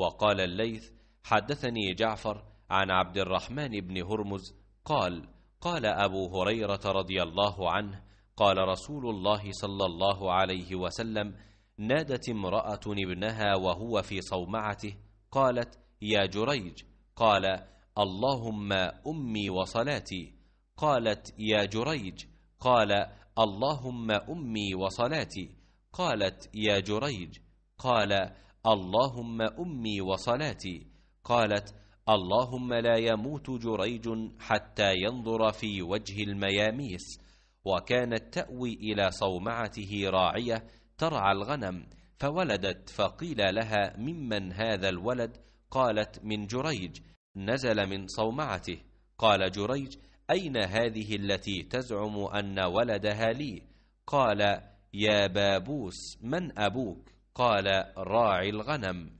وقال الليث حدثني جعفر عن عبد الرحمن بن هرمز قال قال أبو هريرة رضي الله عنه قال رسول الله صلى الله عليه وسلم نادت امرأة ابنها وهو في صومعته قالت يا جريج قال اللهم أمي وصلاتي قالت يا جريج قال اللهم أمي وصلاتي قالت يا جريج قال اللهم أمي وصلاتي قالت اللهم لا يموت جريج حتى ينظر في وجه المياميس وكانت تأوي إلى صومعته راعية ترعى الغنم فولدت فقيل لها ممن هذا الولد قالت من جريج نزل من صومعته قال جريج أين هذه التي تزعم أن ولدها لي قال يا بابوس من أبوك قال راعي الغنم